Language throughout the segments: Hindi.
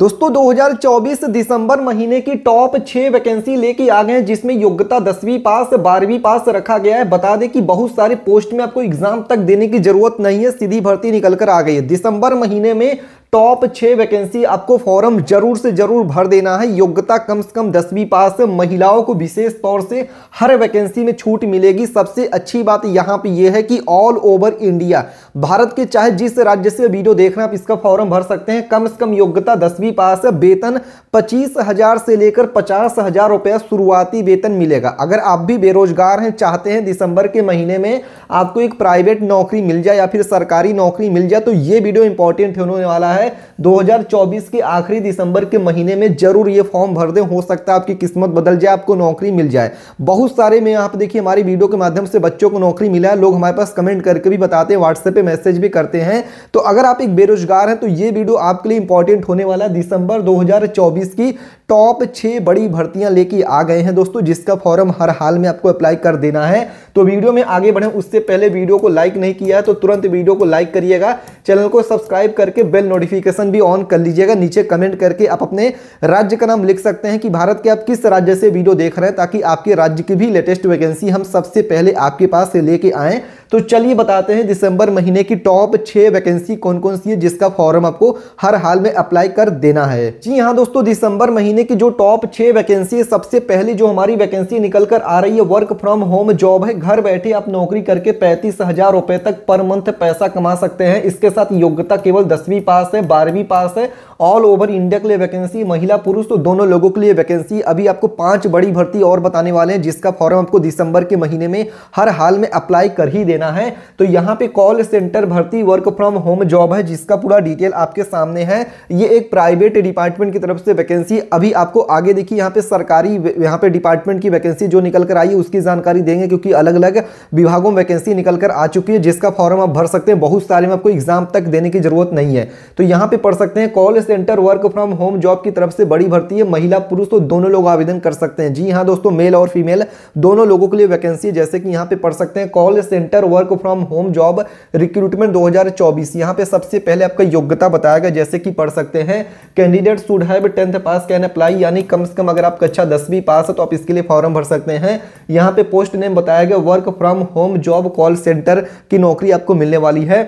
दोस्तों 2024 दिसंबर महीने की टॉप छह वैकेंसी लेके आ गए हैं जिसमें योग्यता दसवीं पास बारहवीं पास रखा गया है बता दें कि बहुत सारे पोस्ट में आपको एग्जाम तक देने की जरूरत नहीं है सीधी भर्ती निकल कर आ गई है दिसंबर महीने में टॉप छः वैकेंसी आपको फॉर्म जरूर से जरूर भर देना है योग्यता कम से कम दसवीं पास महिलाओं को विशेष तौर से हर वैकेंसी में छूट मिलेगी सबसे अच्छी बात यहाँ पे यह है कि ऑल ओवर इंडिया भारत के चाहे जिस राज्य से वीडियो देख रहे हैं आप इसका फॉर्म भर सकते हैं कम से कम योग्यता दसवीं पास वेतन पच्चीस हजार से लेकर पचास हजार रुपया शुरुआती वेतन मिलेगा अगर आप भी बेरोजगार हैं चाहते हैं दिसंबर के महीने में आपको एक प्राइवेट नौकरी मिल जाए या फिर सरकारी नौकरी मिल जाए तो ये वीडियो इंपॉर्टेंट होने वाला है है 2024 के आखिरी दिसंबर के महीने में जरूर ये फॉर्म भर दें हो सकता है आपकी किस्मत बदल जाए आपको नौकरी मिल जाए बहुत सारे में यहाँ पे देखिए हमारी वीडियो के माध्यम से बच्चों को नौकरी मिला है लोग हमारे पास कमेंट करके भी बताते हैं व्हाट्सएप पर मैसेज भी करते हैं तो अगर आप एक बेरोजगार हैं तो ये वीडियो आपके लिए इंपॉर्टेंट होने वाला है दिसंबर दो की टॉप छः बड़ी भर्तियां लेके आ गए हैं दोस्तों जिसका फॉर्म हर हाल में आपको अप्लाई कर देना है तो वीडियो में आगे बढ़ें उससे पहले वीडियो को लाइक नहीं किया है तो तुरंत वीडियो को लाइक करिएगा चैनल को सब्सक्राइब करके बेल नोटिफिकेशन भी ऑन कर लीजिएगा नीचे कमेंट करके आप अपने राज्य का नाम लिख सकते हैं कि भारत के आप किस राज्य से वीडियो देख रहे हैं ताकि आपके राज्य की भी लेटेस्ट वैकेंसी हम सबसे पहले आपके पास से लेके आएँ तो चलिए बताते हैं दिसंबर महीने की टॉप छः वैकेंसी कौन कौन सी है जिसका फॉर्म आपको हर हाल में अप्लाई कर देना है जी हाँ दोस्तों दिसंबर महीने यानी कि जो टॉप छह वैकेंसी सबसे पहली जो हमारी वैकेंसी निकल कर आ रही है वर्क फ्रॉम होम जॉब है घर बैठे आप नौकरी करके पैंतीस हजार रुपए तक पर मंथ पैसा कमा सकते हैं इसके साथ योग्यता केवल दसवीं पास है बारहवीं पास है ऑल ओवर इंडिया के लिए वैकेंसी महिला पुरुष तो दोनों लोगों के लिए वैकेंसी अभी आपको पांच बड़ी भर्ती और बताने वाले हैं जिसका फॉर्म आपको दिसंबर के महीने में हर हाल में अप्लाई कर ही देना है तो यहाँ पे कॉल सेंटर भर्ती वर्क फ्रॉम होम जॉब है जिसका पूरा डिटेल आपके सामने है ये एक प्राइवेट डिपार्टमेंट की तरफ से वैकेंसी अभी अभी आपको आगे देखिए यहाँ पे सरकारी यहाँ पे डिपार्टमेंट की वैकेंसी जो निकल कर आई है उसकी जानकारी देंगे क्योंकि अलग अलग विभागों में वैकेंसी निकल कर आ चुकी है जिसका फॉर्म आप भर सकते हैं बहुत सारे में आपको एग्जाम तक देने की जरूरत नहीं है तो यहाँ पे पढ़ सकते हैं call centre work from home job की तरफ से बड़ी भर्ती है महिला पुरुष तो दोनों लोग आवेदन कर सकते हैं जी हाँ दोस्तों मेल और फीमेल दोनों लोगों के लिए वैकेंसी है जैसे कि यहाँ पे पढ़ सकते हैं call centre work from home job recruitment 2024 यहाँ पे सबसे पहले आपका योग्यता बताया गया जैसे कि पढ़ सकते हैं candidate should have tenth pass can apply यानी कम से कम अगर आप कक्षा अच्छा दसवीं पास है तो आप इसके लिए फॉर्म भर सकते हैं यहाँ पे पोस्ट नेम बताया गया work from home job call centre की नौकरी आपको मिलने वाली है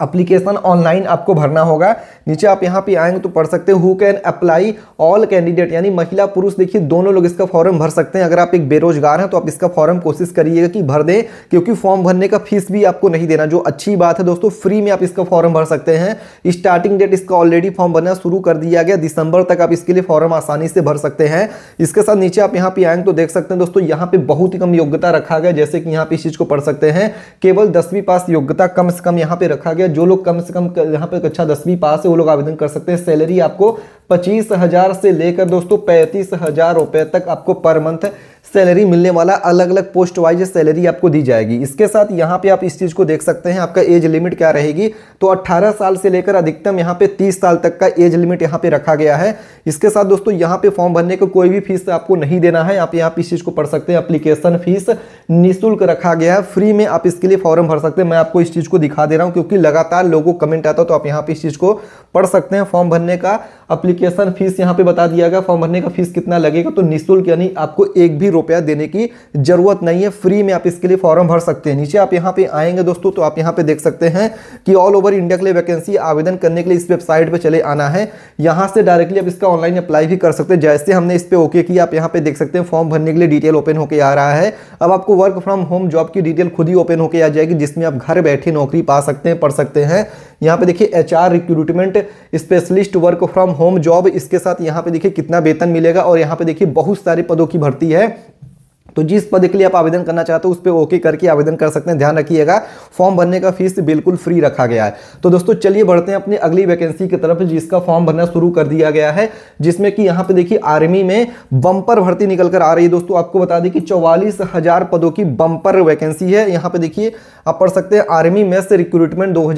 अप्लीकेशन ऑनलाइन आपको भरना होगा नीचे आप यहाँ पे आएंगे तो पढ़ सकते हैं who can apply all candidate यानी महिला पुरुष देखिए दोनों लोग इसका फॉर्म भर सकते हैं अगर आप एक बेरोजगार हैं तो आप इसका फॉर्म कोशिश करिएगा कि भर दें क्योंकि फॉर्म भरने का फीस भी आपको नहीं देना जो अच्छी बात है दोस्तों फ्री में आप इसका फॉर्म भर सकते हैं स्टार्टिंग डेट इसका ऑलरेडी फॉर्म भरना शुरू कर दिया गया दिसंबर तक आप इसके लिए फॉर्म आसानी से भर सकते हैं इसके साथ नीचे आप यहाँ पे आएंगे तो देख सकते हैं दोस्तों यहाँ पे बहुत ही कम योग्यता रखा गया जैसे कि यहाँ पे इस चीज को पढ़ सकते हैं केवल दसवीं पास योग्यता कम से कम यहाँ पे रखा गया गया जो लोग कम से कम यहाँ पर कक्षा अच्छा दसवीं पास है वो लोग आवेदन कर सकते हैं सैलरी आपको पच्चीस हज़ार से लेकर दोस्तों पैंतीस हज़ार रुपए तक आपको पर मंथ सैलरी मिलने वाला अलग अलग पोस्ट वाइज सैलरी आपको दी जाएगी इसके साथ यहाँ पे आप इस चीज़ को देख सकते हैं आपका एज लिमिट क्या रहेगी तो 18 साल से लेकर अधिकतम यहाँ पे 30 साल तक का एज लिमिट यहाँ पे रखा गया है इसके साथ दोस्तों यहाँ पे फॉर्म भरने का को कोई भी फीस आपको नहीं देना है आप यहाँ पे इस चीज़ को पढ़ सकते हैं अप्लीकेशन फीस निःशुल्क रखा गया है फ्री में आप इसके लिए फॉर्म भर सकते हैं मैं आपको इस चीज़ को दिखा दे रहा हूँ क्योंकि लगातार लोगों कमेंट आता तो आप यहाँ पर इस चीज़ को पढ़ सकते हैं फॉर्म भरने का अप्लीके एप्लीकेशन फीस यहाँ पे बता दिया गया फॉर्म भरने का फीस कितना लगेगा तो निःशुल्क यानी आपको एक भी रुपया देने की जरूरत नहीं है फ्री में आप इसके लिए फॉर्म भर सकते हैं नीचे आप यहाँ पे आएंगे दोस्तों तो आप यहाँ पे देख सकते हैं कि ऑल ओवर इंडिया के लिए वैकेंसी आवेदन करने के लिए इस वेबसाइट पर चले आना है यहाँ से डायरेक्टली आप इसका ऑनलाइन अप्लाई भी कर सकते हैं जैसे हमने इस पर ओके किया आप यहाँ पे देख सकते हैं फॉर्म भरने के लिए डिटेल ओपन होकर आ रहा है अब आपको वर्क फ्रॉम होम जॉब की डिटेल खुद ही ओपन होकर आ जाएगी जिसमें आप घर बैठे नौकरी पा सकते हैं पढ़ सकते हैं यहाँ पे देखिए H R recruitment specialist work from home job इसके साथ यहाँ पे देखिए कितना वेतन मिलेगा और यहाँ पे देखिए बहुत सारे पदों की भर्ती है तो जिस पद के लिए आप आवेदन करना चाहते हो उस पर ओके करके आवेदन कर सकते हैं ध्यान रखिएगा फॉर्म भरने का फीस बिल्कुल फ्री रखा गया है तो दोस्तों चलिए बढ़ते हैं अपनी अगली वैकेंसी की तरफ जिसका फॉर्म भरना शुरू कर दिया गया है जिसमें कि यहाँ पे देखिए आर्मी में बम्पर भर्ती निकल कर आ रही है दोस्तों आपको बता दें कि चौवालीस पदों की बम्पर वैकेंसी है यहाँ पे देखिए आप पढ़ सकते हैं आर्मी मेस रिक्रूटमेंट दो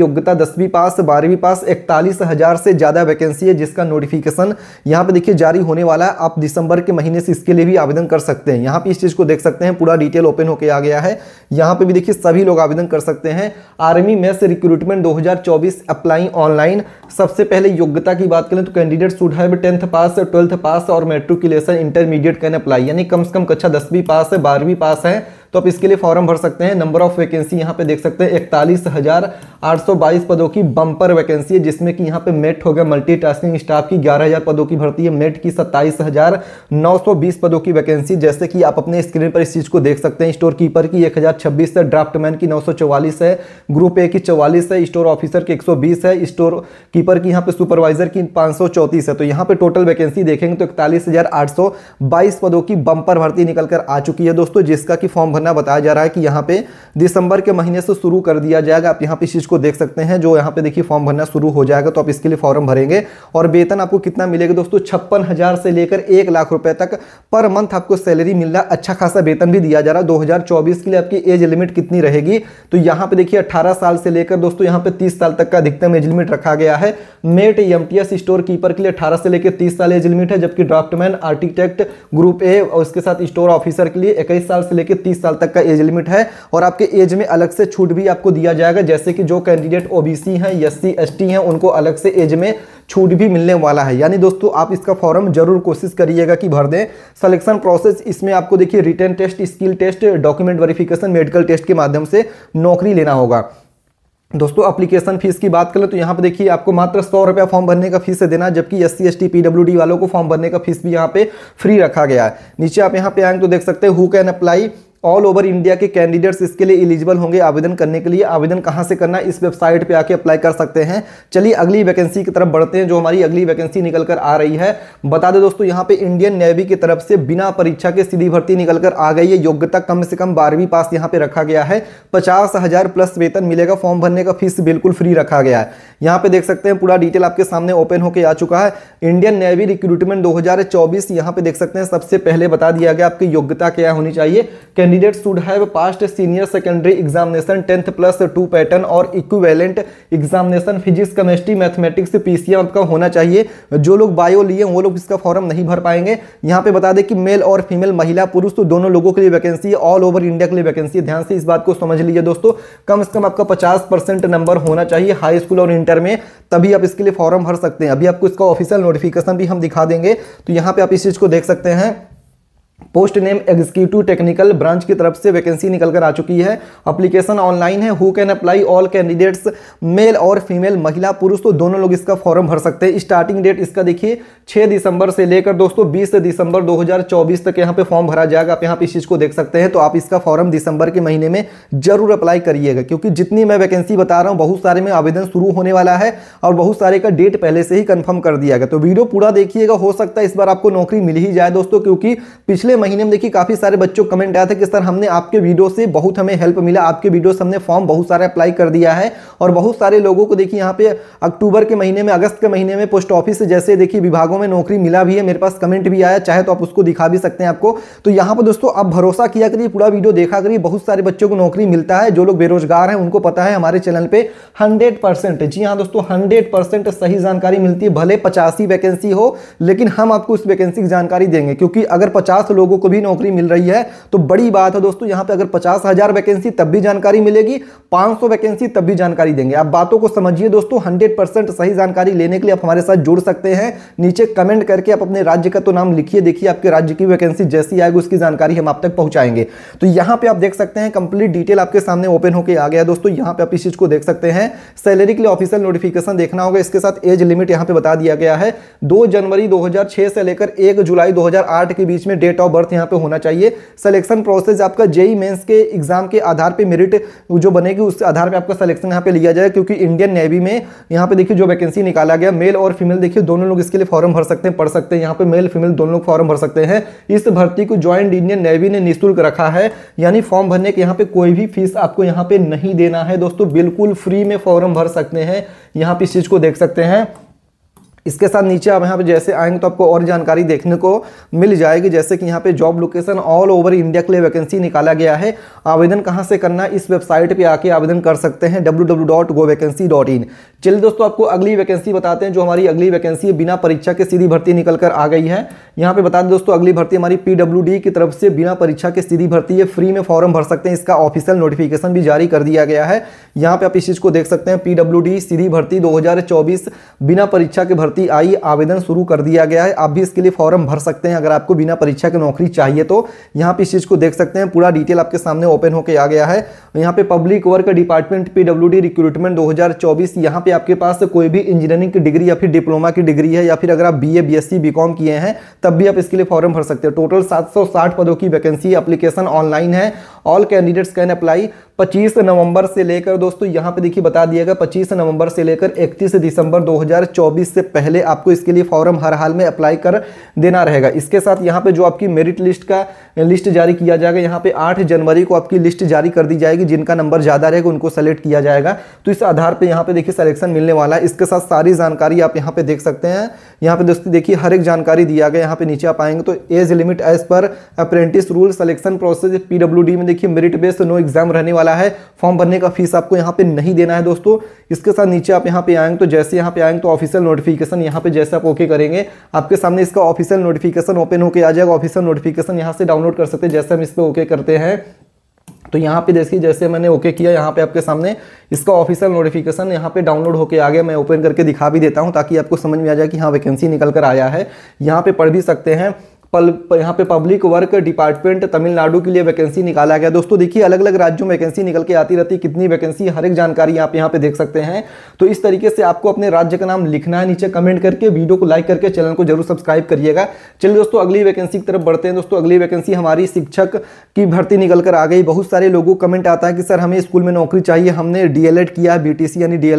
योग्यता दसवीं पास बारहवीं पास इकतालीस हजार से ज़्यादा वैकेंसी है जिसका नोटिफिकेशन यहाँ पे देखिए जारी होने वाला है आप दिसंबर के महीने से इसके लिए भी आवेदन कर सकते हैं हैं यहाँ पे इस चीज़ को देख सकते हैं पूरा डिटेल ओपन होके आ गया है यहाँ पे भी देखिए सभी लोग आवेदन कर सकते हैं army mess recruitment 2024 apply online सबसे पहले योग्यता की बात करें तो candidate should have tenth pass twelfth pass और मेट्रिकुलेशन इंटरमीडिएट कैन अप्लाई यानी कम से कम कक्षा दसवीं पास है बारहवीं पास है तो आप इसके लिए फॉर्म भर सकते हैं नंबर ऑफ वैकेंसी यहाँ पे देख सकते हैं इकतालीस हजार आठ सौ बाईस पदों की बम्पर वैकेंसी है जिसमें कि यहाँ पे मेट हो गया मल्टी टास्किंग स्टाफ की ग्यारह हजार पदों की भर्ती है मेट की सत्ताईस हजार नौ सौ बीस पदों की वैकेंसी जैसे कि आप अपने स्क्रीन पर इस चीज़ को देख सकते हैं स्टोर कीपर की एक हजार छब्बीस है ड्राफ्टमैन की नौ सौ चौवालीस है ग्रुप ए की चौवालीस है स्टोर ऑफिसर की एक सौ बीस है स्टोर कीपर की यहाँ पे सुपरवाइजर की पांच सौ चौतीस है तो यहाँ पे टोटल वैकेंसी देखेंगे तो इकतालीस हजार आठ सौ बाईस पदों की बंपर भर्ती निकल कर आ चुकी है दोस्तों जिसका की फॉर्म भरना बताया जा रहा है कि यहाँ पे दिसंबर के महीने से शुरू कर दिया जाएगा आप यहाँ पे इस चीज़ को देख सकते हैं जो यहाँ पे देखिए फॉर्म भरना शुरू हो जाएगा तो आप इसके लिए फॉर्म भरेंगे और वेतन आपको कितना मिलेगा दोस्तों छप्पन से लेकर एक लाख रुपये तक पर मंथ आपको सैलरी मिल रहा अच्छा खासा वेतन भी दिया जा रहा है दो के लिए आपकी एज लिमिट कितनी रहेगी तो यहाँ पे देखिए अट्ठारह साल से लेकर दोस्तों यहाँ पे तीस साल तक का अधिकतम एज लिमिट रखा गया है मेट एम स्टोर कीपर के लिए अठारह से लेकर तीस साल एज लिमिट है जबकि ड्राफ्टमैन आर्किटेक्ट ग्रुप ए और उसके साथ स्टोर ऑफिसर के लिए इक्कीस साल से लेकर तीस साल साल तक का एज लिमिट है और आपके एज में अलग से छूट भी आपको दिया जाएगा जैसे कि जो कैंडिडेट ओबीसी हैं एस सी हैं उनको अलग से एज में छूट भी मिलने वाला है यानी दोस्तों आप इसका फॉर्म जरूर कोशिश करिएगा कि भर दें सिलेक्शन प्रोसेस इसमें आपको देखिए written test skill test document verification medical test के माध्यम से नौकरी लेना होगा दोस्तों एप्लीकेशन फीस की बात करें तो यहाँ पर देखिए आपको मात्र सौ रुपया फॉर्म भरने का फीस देना जबकि S C S T P वालों को फॉर्म भरने का फीस भी यहाँ पे फ्री रखा गया है नीचे आप यहाँ पे आएंगे तो देख सकते हैं who can apply all over India के कैंडिडेट्स इसके लिए इलिजिबल होंगे आवेदन करने के लिए आवेदन कहाँ से करना है इस वेबसाइट पे आके अप्लाई कर सकते हैं चलिए अगली वैकेंसी की तरफ बढ़ते हैं जो हमारी अगली वैकेंसी निकल कर आ रही है बता दें दोस्तों यहाँ पे इंडियन नेवी की तरफ से बिना परीक्षा के सीधी भर्ती निकल कर आ गई है योग्यता कम से कम बारहवीं पास यहाँ पे रखा गया है पचास हजार प्लस वेतन मिलेगा फॉर्म भरने का फीस बिल्कुल फ्री रखा गया है यहाँ पे देख सकते हैं पूरा डिटेल आपके सामने ओपन होकर आ चुका है इंडियन नेवी रिक्रूटमेंट दो हजार पे देख सकते हैं सबसे पहले बता दिया गया आपकी योग्यता क्या होनी चाहिए candidate should have passed senior secondary examination tenth plus two pattern और equivalent examination physics chemistry mathematics PCM आपका होना चाहिए जो लोग बायो लिए वो लोग इसका फॉर्म नहीं भर पाएंगे यहाँ पे बता दें कि मेल और फीमेल महिला पुरुष तो दोनों लोगों के लिए वैकेंसी है ऑल ओवर इंडिया के लिए वैकेंसी ध्यान से इस बात को समझ लीजिए दोस्तों कम से कम आपका पचास नंबर होना चाहिए हाई स्कूल और इंटर में तभी आप इसके लिए फॉर्म भर सकते हैं अभी आपको इसका ऑफिशियल नोटिफिकेशन भी हम दिखा देंगे तो यहाँ पे आप इस चीज़ को देख सकते हैं post name executive technical branch की तरफ से वैकेंसी निकल कर आ चुकी है अप्लीकेशन ऑनलाइन है who can apply all candidates male और फीमेल महिला पुरुष तो दोनों लोग इसका फॉर्म भर सकते हैं स्टार्टिंग डेट इसका देखिए 6 दिसंबर से लेकर दोस्तों 20 दिसंबर 2024 तक यहाँ पे फॉर्म भरा जाएगा आप यहाँ पर इस चीज़ को देख सकते हैं तो आप इसका फॉर्म दिसंबर के महीने में जरूर अप्लाई करिएगा क्योंकि जितनी मैं वैकेंसी बता रहा हूँ बहुत सारे में आवेदन शुरू होने वाला है और बहुत सारे का डेट पहले से ही कन्फर्म कर दिया गया तो वीडियो पूरा देखिएगा हो सकता है इस बार आपको नौकरी मिल ही जाए दोस्तों क्योंकि पिछले पिछले महीने में देखिए काफ़ी सारे बच्चों कमेंट आया था कि सर हमने आपके वीडियो से बहुत हमें हेल्प मिला आपके वीडियो से हमने फॉर्म बहुत सारे अप्लाई कर दिया है और बहुत सारे लोगों को देखिए यहाँ पे अक्टूबर के महीने में अगस्त के महीने में पोस्ट ऑफिस से जैसे देखिए विभागों में नौकरी मिला भी है मेरे पास कमेंट भी आया चाहे तो आप उसको दिखा भी सकते हैं आपको तो यहाँ पर दोस्तों आप भरोसा किया करिए पूरा वीडियो देखा करिए बहुत सारे बच्चों को नौकरी मिलता है जो लोग बेरोजगार हैं उनको पता है हमारे चैनल पर हंड्रेड जी हाँ दोस्तों हंड्रेड सही जानकारी मिलती है भले पचासी वैकेंसी हो लेकिन हम आपको उस वैकेंसी की जानकारी देंगे क्योंकि अगर पचास लोगों को भी नौकरी मिल रही है तो बड़ी बात है दोस्तों यहां पे अगर पचास हजार वैकेंसी तब भी जानकारी मिलेगी 500 वैकेंसी तब भी जानकारी देंगे आप बातों को समझिए दोस्तों 100% सही जानकारी लेने के लिए आप हमारे साथ जुड़ सकते हैं नीचे कमेंट करके आप अपने राज्य का तो नाम लिखिए देखिए आपके राज्य की वैकेंसी जैसी आएगी उसकी जानकारी हम आप तक पहुंचाएंगे तो यहां पर आप देख सकते हैं कंप्लीट डिटेल आपके सामने ओपन होकर आ गया दोस्तों यहां पर आप इस चीज को देख सकते हैं सैलरी के लिए ऑफिसियल नोटिफिकेशन देखना होगा इसके साथ एज लिमिट यहां पे बता दिया गया है दो जनवरी दो से लेकर एक जुलाई दो के बीच में डेट डेट ऑफ बर्थ यहाँ पे होना चाहिए सिलेक्शन प्रोसेस आपका जेई मेंस e के एग्जाम के आधार पे मेरिट जो बनेगी उस आधार पे आपका सिलेक्शन यहाँ पे लिया जाएगा क्योंकि इंडियन नेवी में यहाँ पे देखिए जो वैकेंसी निकाला गया मेल और फीमेल देखिए दोनों लोग इसके लिए फॉर्म भर सकते हैं पढ़ सकते हैं यहाँ पे मेल फीमेल दोनों लोग फॉर्म भर सकते हैं इस भर्ती को ज्वाइंट इंडियन नेवी ने निःशुल्क रखा है यानी फॉर्म भरने के यहाँ पे कोई भी फीस आपको यहाँ पे नहीं देना है दोस्तों बिल्कुल फ्री में फॉर्म भर सकते हैं यहाँ पे इस चीज को देख सकते हैं इसके साथ नीचे आप यहाँ पे जैसे आएंगे तो आपको और जानकारी देखने को मिल जाएगी जैसे कि यहाँ पे job location all over India के लिए वैकेंसी निकाला गया है आवेदन कहाँ से करना है इस वेबसाइट पे आके आवेदन कर सकते हैं डब्ल्यू चलिए दोस्तों आपको अगली वैकेंसी बताते हैं जो हमारी अगली वैकेंसी है बिना परीक्षा के सीधी भर्ती निकल कर आ गई है यहाँ पे बता दें दोस्तों अगली भर्ती हमारी पी की तरफ से बिना परीक्षा के सीधी भर्ती है फ्री में फॉर्म भर सकते हैं इसका ऑफिशियल नोटिफिकेशन भी जारी कर दिया गया है यहाँ पे आप इस चीज़ को देख सकते हैं पी सीधी भर्ती दो बिना परीक्षा के भर्ती भर्ती आई आवेदन शुरू कर दिया गया है आप भी इसके लिए फॉर्म भर सकते हैं अगर आपको बिना परीक्षा के नौकरी चाहिए तो यहाँ पे इस चीज़ को देख सकते हैं पूरा डिटेल आपके सामने ओपन होकर आ गया है यहाँ पे public work department P W D recruitment दो हज़ार चौबीस यहाँ पे आपके पास कोई भी इंजीनियरिंग की डिग्री या फिर डिप्लोमा की डिग्री है या फिर अगर आप B A B S C B com किए हैं तब भी आप इसके लिए फॉर्म भर सकते हैं टोटल सात सौ साठ पदों की वैकेंसी अप्लीकेशन ऑनलाइन है ऑल कैंडिडेट्स कैन अप्लाई 25 नवंबर से लेकर दोस्तों यहां पे देखिए बता दिया गया 25 नवंबर से लेकर 31 दिसंबर 2024 से पहले आपको इसके लिए फॉर्म हर हाल में अप्लाई कर देना रहेगा इसके साथ यहाँ पे जो आपकी मेरिट लिस्ट का लिस्ट जारी किया जाएगा यहाँ पे 8 जनवरी को आपकी लिस्ट जारी कर दी जाएगी जिनका नंबर ज़्यादा रहेगा उनको सेलेक्ट किया जाएगा तो इस आधार पर यहाँ पे देखिए सलेक्शन मिलने वाला है इसके साथ सारी जानकारी आप यहाँ पे देख सकते हैं यहाँ पे दोस्तों देखिए हर एक जानकारी दिया गया यहाँ पे नीचे आप आएंगे तो एज लिमिट एज पर apprentice rule selection process PW में देखिए मेरिट बेस्ड नो एग्जाम रहने वाला है फॉर्म भरने का फीस आपको यहाँ पे नहीं देना है दोस्तों इसके साथ नीचे आप यहाँ पे आएंगे तो जैसे यहाँ पे आएंगे तो ऑफिशियल नोटिफिकेशन नोटिफिकेशन यहाँ पे जैसे आप ओके करेंगे आपके सामने इसका ऑफिशियल नोटिफिकेशन ओपन होकर आ जाएगा ऑफिशियल नोटिफिकेशन यहाँ से डाउनलोड कर सकते हैं जैसे हम इस पर ओके करते हैं तो यहाँ पे देखिए जैसे मैंने ओके किया यहाँ पे आपके सामने इसका ऑफिशियल नोटिफिकेशन यहाँ पे डाउनलोड होके आ गया मैं ओपन करके दिखा भी देता हूँ ताकि आपको समझ में आ जाए कि हाँ वैकेंसी निकल कर आया है यहाँ पे पढ़ भी सकते हैं पल यहाँ पे पब्लिक वर्क डिपार्टमेंट तमिलनाडु के लिए वैकेंसी निकाला गया दोस्तों देखिए अलग अलग राज्यों में वैकेंसी निकल के आती रहती है कितनी वैकेंसी हर एक जानकारी आप यहाँ पे देख सकते हैं तो इस तरीके से आपको अपने राज्य का नाम लिखना है नीचे कमेंट करके वीडियो को लाइक करके चैनल को जरूर सब्सक्राइब करिएगा चलिए दोस्तों अगली वैकेंसी की तरफ बढ़ते हैं दोस्तों अगली वैकेंसी हमारी शिक्षक की भर्ती निकल कर आ गई बहुत सारे लोगों को कमेंट आता है कि सर हमें स्कूल में नौकरी चाहिए हमने डीएलएड किया बी यानी डी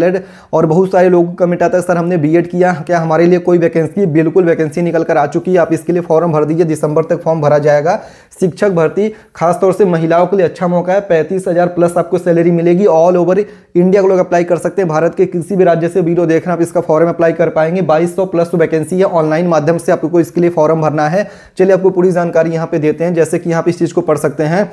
और बहुत सारे लोगों को कमेंट आता है सर हमने बी किया क्या हमारे लिए कोई वैकेंसी बिल्कुल वैकेंसी निकल कर आ चुकी है आप इसके लिए फॉर्म भर भर दीजिए दिसंबर तक फॉर्म भरा जाएगा शिक्षक भर्ती खासतौर से महिलाओं के लिए अच्छा मौका है पैंतीस हज़ार प्लस आपको सैलरी मिलेगी ऑल ओवर इंडिया को लोग अप्लाई कर सकते हैं भारत के किसी भी राज्य से वीडियो देखना आप इसका फॉर्म अप्लाई कर पाएंगे बाईस सौ प्लस वैकेंसी है ऑनलाइन माध्यम से आपको इसके लिए फॉर्म भरना है चलिए आपको पूरी जानकारी यहाँ पे देते हैं जैसे कि यहाँ पे इस चीज़ को पढ़ सकते हैं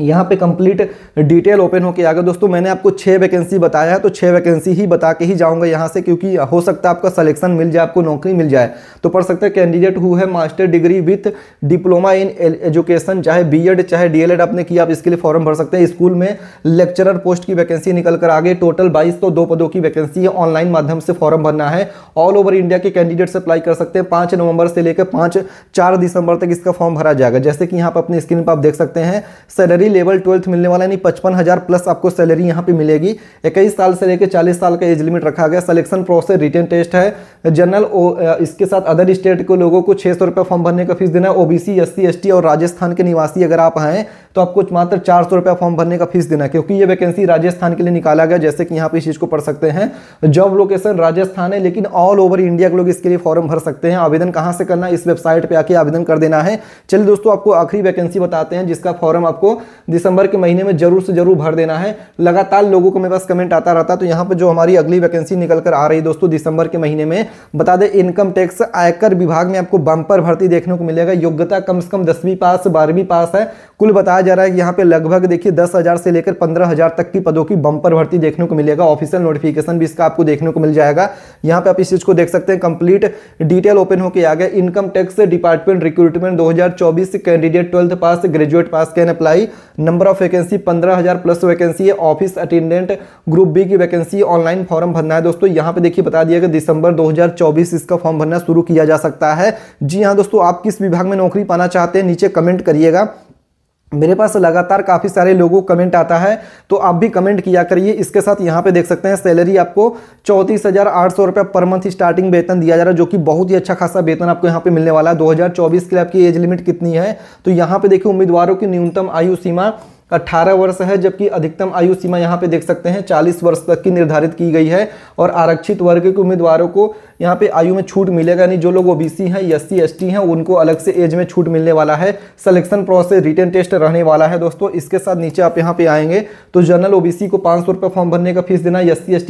यहाँ पे कंप्लीट डिटेल ओपन होके आ गया दोस्तों मैंने आपको छः वैकेंसी बताया है तो छः वैकेंसी ही बता के ही जाऊँगा यहाँ से क्योंकि हो सकता है आपका सिलेक्शन मिल जाए आपको नौकरी मिल जाए तो पढ़ सकते हैं कैंडिडेट हु है master degree with diploma in education चाहे बीएड चाहे डीएलएड आपने किया आप इसके लिए फॉर्म भर सकते हैं स्कूल में लेक्चरर पोस्ट की वैकेंसी निकल कर आगे टोटल बाईस तो दो पदों की वैकेंसी है ऑनलाइन माध्यम से फॉर्म भरना है ऑल ओवर इंडिया के कैंडिडेट्स अप्लाई कर सकते हैं पाँच नवंबर से लेकर पाँच चार दिसंबर तक इसका फॉर्म भरा जाएगा जैसे कि यहाँ पर अपनी स्क्रीन पर आप देख सकते हैं सैलरी सैलरी लेवल ट्वेल्थ मिलने वाला यानी पचपन हज़ार प्लस आपको सैलरी यहाँ पे मिलेगी इक्कीस साल से लेकर चालीस साल का एज लिमिट रखा गया सिलेक्शन प्रोसेस रिटर्न टेस्ट है जनरल इसके साथ अदर स्टेट के लोगों को छः सौ फॉर्म भरने का फीस देना है ओबीसी एससी सी और राजस्थान के निवासी अगर आप हैं तो आपको मात्र चार सौ फॉर्म भरने का फीस देना है क्योंकि ये वैकेंसी राजस्थान के लिए निकाला गया जैसे कि यहाँ पे इस चीज़ को पढ़ सकते हैं जॉब लोकेशन राजस्थान है लेकिन ऑल ओवर इंडिया के लोग इसके लिए फॉर्म भर सकते हैं आवेदन कहाँ से करना है इस वेबसाइट पर आके आवेदन कर देना है चलिए दोस्तों आपको आखिरी वैकेंसी बताते हैं जिसका फॉर्म आपको दिसंबर के महीने में जरूर से जरूर भर देना है लगातार लोगों को मेरे पास कमेंट आता रहता तो यहाँ पर जो हमारी अगली वैकेंसी निकल कर आ रही है दोस्तों दिसंबर के महीने में बता दें इनकम टैक्स आयकर विभाग में आपको बम्पर भर्ती देखने को मिलेगा योग्यता कम से कम दसवीं पास बारहवीं पास है कुल बताया जा रहा है कि यहाँ पे लगभग देखिए दस हज़ार से लेकर पंद्रह हज़ार तक की पदों की बम्पर भर्ती देखने को मिलेगा ऑफिशियल नोटिफिकेशन भी इसका आपको देखने को मिल जाएगा यहाँ पे आप इस चीज़ को देख सकते हैं कंप्लीट डिटेल ओपन होकर आ गया इनकम टैक्स डिपार्टमेंट रिक्रूटमेंट दो candidate twelfth pass graduate pass can apply number of vacancy पंद्रह हज़ार प्लस वैकेंसी है ऑफिस अटेंडेंट ग्रुप बी की वैकेंसी ऑनलाइन फॉर्म भरना है दोस्तों यहां पे देखिए बता दिया कि दिसंबर 2024 इसका फॉर्म भरना शुरू किया जा सकता है जी हाँ दोस्तों आप किस विभाग में नौकरी पाना चाहते हैं नीचे कमेंट करिएगा मेरे पास लगातार काफ़ी सारे लोगों कमेंट आता है तो आप भी कमेंट किया करिए इसके साथ यहाँ पे देख सकते हैं सैलरी आपको चौंतीस हज़ार आठ सौ रुपये पर मंथ स्टार्टिंग वेतन दिया जा रहा है जो कि बहुत ही अच्छा खासा वेतन आपको यहाँ पे मिलने वाला है 2024 के लिए आपकी एज लिमिट कितनी है तो यहाँ पे देखिए उम्मीदवारों की न्यूनतम आयु सीमा 18 वर्ष है जबकि अधिकतम आयु सीमा यहाँ पे देख सकते हैं 40 वर्ष तक की निर्धारित की गई है और आरक्षित वर्ग के उम्मीदवारों को यहाँ पे आयु में छूट मिलेगा यानी जो लोग ओबीसी हैं एस सी हैं उनको अलग से एज में छूट मिलने वाला है सिलेक्शन प्रोसेस रिटर्न टेस्ट रहने वाला है दोस्तों इसके साथ नीचे आप यहाँ पे आएंगे तो जनरल ओबीसी को पाँच सौ फॉर्म भरने का फीस देना एस सी एस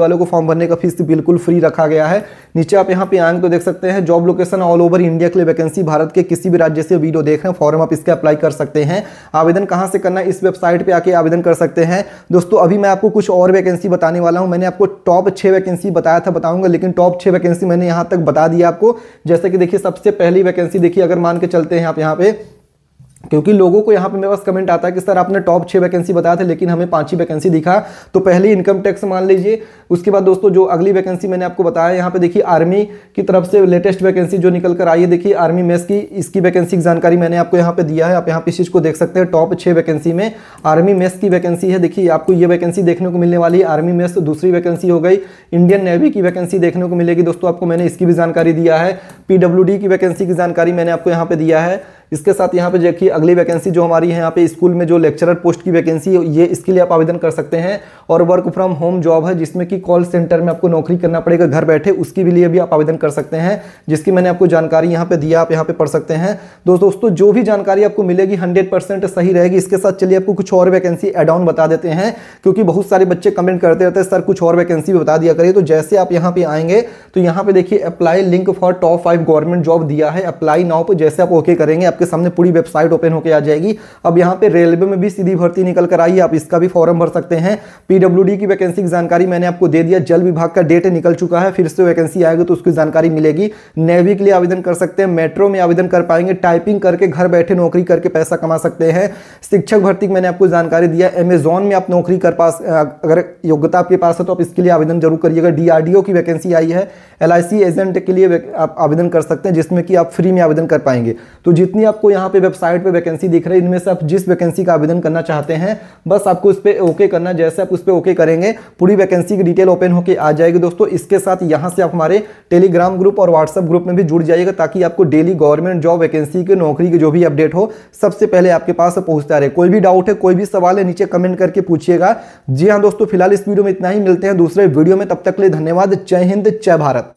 वालों को फॉर्म भरने का फीस बिल्कुल फ्री रखा गया है नीचे आप यहाँ पे आएंगे तो देख सकते हैं job location all over India के लिए वैकेंसी भारत के किसी भी राज्य से वीडियो देख रहे हैं फॉर्म आप इसके अप्लाई कर सकते हैं आवेदन कहाँ से करना अपना इस वेबसाइट पे आके आवेदन कर सकते हैं दोस्तों अभी मैं आपको कुछ और वैकेंसी बताने वाला हूँ मैंने आपको टॉप छः वैकेंसी बताया था बताऊंगा लेकिन टॉप छः वैकेंसी मैंने यहाँ तक बता दिया आपको जैसे कि देखिए सबसे पहली वैकेंसी देखिए अगर मान के चलते हैं आप यहाँ पर क्योंकि लोगों को यहाँ पे मेरे पास कमेंट आता है कि सर आपने टॉप छः वैकेंसी बताया था लेकिन हमें पाँच ही वैकेंसी दिखा तो पहले इनकम टैक्स मान लीजिए उसके बाद दोस्तों जो अगली वैकेंसी मैंने आपको बताया यहाँ पे देखिए आर्मी की तरफ से लेटेस्ट वैकेंसी जो निकल कर आई है देखिए आर्मी मेस की इसकी वैकेंसी की जानकारी मैंने आपको यहाँ पे दिया है आप यहाँ पे इस चीज़ को देख सकते हैं टॉप छः वैकेंसी में आर्मी मेस की वैकेंसी है देखिए आपको ये वैकेंसी देखने को मिलने वाली है आर्मी मेस दूसरी वैकेंसी हो गई इंडियन नेवी की वैकेंसी देखने को मिलेगी दोस्तों आपको मैंने इसकी भी जानकारी दिया है पी की वैकेंसी की जानकारी मैंने आपको यहाँ पे दिया है इसके साथ यहाँ पे देखिए अगली वैकेंसी जो हमारी है यहाँ पे स्कूल में जो लेक्चरर पोस्ट की वैकेंसी है ये इसके लिए आप आवेदन कर सकते हैं और वर्क फ्रॉम होम जॉब है जिसमें कि कॉल सेंटर में आपको नौकरी करना पड़ेगा घर बैठे उसके लिए भी आप आवेदन कर सकते हैं जिसकी मैंने आपको जानकारी यहाँ पे दिया आप यहाँ पे पढ़ सकते हैं दोस्तों जो भी जानकारी आपको मिलेगी हंड्रेड परसेंट सही रहेगी इसके साथ चलिए आपको कुछ और वैकेंसी एड ऑन बता देते हैं क्योंकि बहुत सारे बच्चे कमेंट करते रहते हैं सर कुछ और वैकेंसी भी बता दिया करिए तो जैसे आप यहाँ पे आएंगे तो यहाँ पे देखिए apply link for top five government job दिया है अप्लाई नाउ पर जैसे आप ओके करेंगे आपके सामने पूरी वेबसाइट ओपन होकर आ जाएगी अब यहाँ पे रेलवे में भी सीधी भर्ती निकल कर आई है आप इसका भी फॉर्म भर सकते हैं पीडब्ल्यू की वैकेंसी की जानकारी मैंने आपको दे दिया जल विभाग का डेट निकल चुका है फिर से वैकेंसी आएगी तो उसकी जानकारी मिलेगी नेवी के लिए आवेदन कर सकते हैं मेट्रो में आवेदन कर पाएंगे टाइपिंग करके घर बैठे नौकरी करके पैसा कमा सकते हैं शिक्षक भर्ती की मैंने आपको जानकारी दिया अमेजोन में आप नौकरी कर पास अगर योग्यता आपके पास है तो आप इसके लिए आवेदन जरूर करिएगा डीआरडीओ की वैकेंसी आई है एल एजेंट के लिए आप आवेदन कर सकते हैं जिसमें कि आप फ्री में आवेदन कर पाएंगे तो जितनी आपको यहाँ पे वेबसाइट पे वैकेंसी दिख रही है इनमें से आप जिस वैकेंसी का आवेदन करना चाहते हैं बस आपको उस पर ओके करना जैसे आप उस पर ओके करेंगे पूरी वैकेंसी की डिटेल ओपन होकर आ जाएगी दोस्तों इसके साथ यहाँ से आप हमारे टेलीग्राम ग्रुप और व्हाट्सअप ग्रुप में भी जुड़ जाइएगा ताकि आपको डेली गवर्नमेंट जॉब वैकेंसी की नौकरी की जो भी अपडेट हो सबसे पहले आपके पास पहुँचता रहे कोई भी डाउट है कोई भी सवाल है नीचे कमेंट करके पूछिएगा जी हाँ दोस्तों फिलहाल इस वीडियो में इतना ही मिलते हैं दूसरे वीडियो में तब तक के लिए धन्यवाद जय हिंद जय भारत